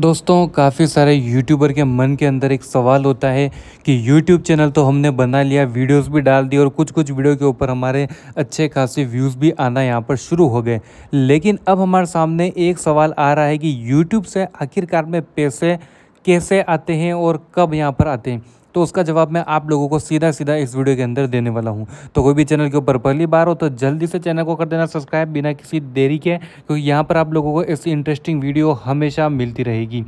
दोस्तों काफ़ी सारे यूट्यूबर के मन के अंदर एक सवाल होता है कि यूट्यूब चैनल तो हमने बना लिया वीडियोस भी डाल दी और कुछ कुछ वीडियो के ऊपर हमारे अच्छे खासे व्यूज़ भी आना यहाँ पर शुरू हो गए लेकिन अब हमारे सामने एक सवाल आ रहा है कि यूट्यूब से आखिरकार में पैसे कैसे आते हैं और कब यहाँ पर आते हैं तो उसका जवाब मैं आप लोगों को सीधा सीधा इस वीडियो के अंदर देने वाला हूँ तो कोई भी चैनल के ऊपर पहली बार हो तो जल्दी से चैनल को कर देना सब्सक्राइब बिना किसी देरी के क्योंकि यहाँ पर आप लोगों को ऐसी इंटरेस्टिंग वीडियो हमेशा मिलती रहेगी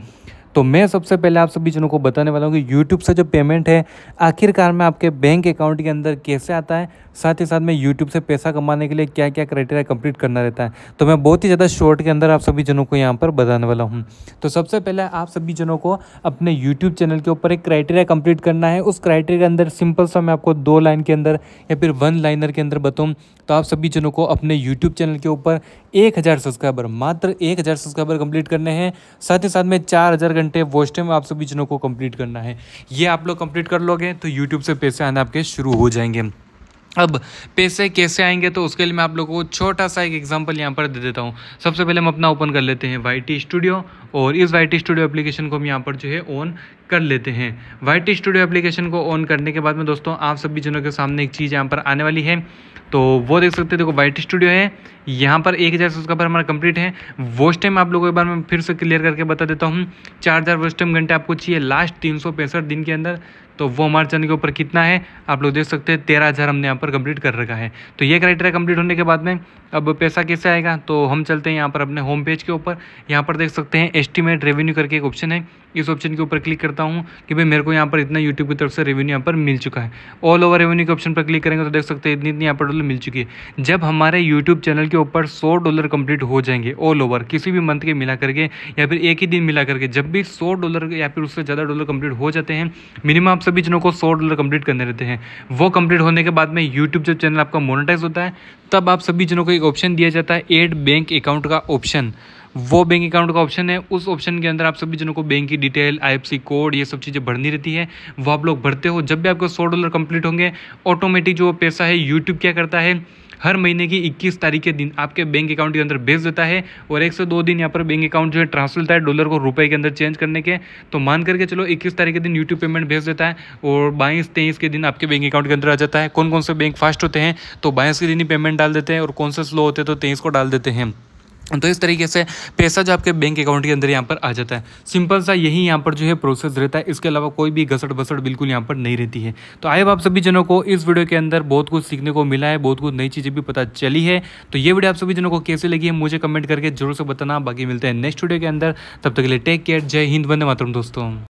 तो मैं सबसे पहले आप सभी जनों को बताने वाला हूँ कि यूट्यूब से जो पेमेंट है आखिरकार में आपके बैंक अकाउंट के अंदर कैसे आता है साथ ही साथ में यूट्यूब से पैसा कमाने के लिए क्या क्या क्राइटेरिया कंप्लीट करना रहता है तो मैं बहुत ही ज़्यादा शॉर्ट के अंदर आप सभी जनों को यहाँ पर बताने वाला हूँ तो सबसे पहले आप सभी जनों को अपने यूट्यूब चैनल के ऊपर एक क्राइटेरिया कंप्लीट करना है उस क्राइटेरिया के अंदर सिंपल सा मैं आपको दो लाइन के अंदर या फिर वन लाइनर के अंदर बताऊँ तो आप सभी जनों को अपने यूट्यूब चैनल के ऊपर एक हज़ार सब्सक्राइबर मात्र एक हज़ार सब्सक्राइबर कंप्लीट करने हैं साथ ही साथ में चार हज़ार घंटे वॉच टाइम आप सभी जनों को कंप्लीट करना है ये आप लोग कंप्लीट कर लोगे तो यूट्यूब से पैसे आने आपके शुरू हो जाएंगे अब पैसे कैसे आएंगे तो उसके लिए मैं आप लोगों को छोटा सा एक एग्जांपल यहाँ पर दे देता हूँ सबसे पहले हम अपना ओपन कर लेते हैं वाई टी स्टूडियो और इस वाई स्टूडियो एप्लीकेशन को हम यहाँ पर जो है ऑन कर लेते हैं वाई स्टूडियो एप्लीकेशन को ऑन करने के बाद में दोस्तों आप सभी जनों के सामने एक चीज़ यहाँ पर आने वाली है तो वो देख सकते हैं देखो वाई स्टूडियो है यहाँ पर एक हज़ार उसका पर हमारा कंप्लीट है वो टाइम आप लोगों के बार में फिर से क्लियर करके बता देता हूँ चार हज़ार वो टाइम घंटे आपको चाहिए लास्ट तीन सौ पैंसठ दिन के अंदर तो वो हमारे चैनल के ऊपर कितना है आप लोग देख सकते हैं तेरह हज़ार हमने यहाँ पर कंप्लीट कर रखा है तो ये क्राइटेरिया कंप्लीट होने के बाद में अब पैसा कैसे आएगा तो हम चलते हैं यहाँ पर अपने होम पेज के ऊपर यहाँ पर देख सकते हैं एस्टिमेट रेवेन्यू करके एक ऑप्शन है इस ऑप्शन के ऊपर क्लिक करता हूँ कि भाई मेरे को यहाँ पर इतना यूट्यूब की तरफ से रेवेन्यू यहाँ पर मिल चुका है ऑल ओवर रेवेन्यू के ऑप्शन पर क्लिक करेंगे तो देख सकते हैं इतनी इतनी यहाँ पर डॉलर मिल चुकी है जब हमारे यूट्यूब चैनल के ऊपर सौ डॉलर कंप्लीट हो जाएंगे ऑल ओवर किसी भी मंथ के मिला करके या फिर एक ही दिन मिला करके जब भी सौ डॉलर या फिर उससे ज़्यादा डॉलर कंप्लीट हो जाते हैं मिनिमम आप सभी जनों को सौ डॉलर कंप्लीट करने रहते हैं वो कंप्लीट होने के बाद में यूट्यूब जब चैनल आपका मोनिटाइज होता है तब आप सभी जनों को एक ऑप्शन दिया जाता है एड बैंक अकाउंट का ऑप्शन वो बैंक अकाउंट का ऑप्शन है उस ऑप्शन के अंदर आप सभी जनों को बैंक की डिटेल आई कोड ये सब चीज़ें भरनी रहती है वो आप लोग भरते हो जब भी आपका सौ डॉलर कंप्लीट होंगे ऑटोमेटिक जो पैसा है यूट्यूब क्या करता है हर महीने की 21 तारीख के दिन आपके बैंक अकाउंट के अंदर भेज देता है और एक से दो दिन यहाँ पर बैंक अकाउंट जो है ट्रांसफर होता है डॉलर को रुपए के अंदर चेंज करने के तो मान करके चलो 21 तारीख के दिन यूट्यूब पेमेंट भेज देता है और बाईस तेईस के दिन आपके बैंक अकाउंट के अंदर आ जाता है कौन कौन से बैंक फास्ट होते हैं तो बाईस के दिन ही पेमेंट डाल देते हैं और कौन से स्लो होते हैं तो तेईस को डाल देते हैं तो इस तरीके से पैसा जो आपके बैंक अकाउंट के अंदर यहाँ पर आ जाता है सिंपल सा यही यहाँ पर जो है प्रोसेस रहता है इसके अलावा कोई भी घसट बसट बिल्कुल यहाँ पर नहीं रहती है तो आए आप सभी जनों को इस वीडियो के अंदर बहुत कुछ सीखने को मिला है बहुत कुछ नई चीज़ें भी पता चली है तो ये वीडियो आप सभी जनों को कैसे लगी है मुझे कमेंट करके जरूर से बताना बाकी मिलते हैं नेक्स्ट वीडियो के अंदर तब तक के लिए टेक केयर जय हिंद बंदे मातरम दोस्तों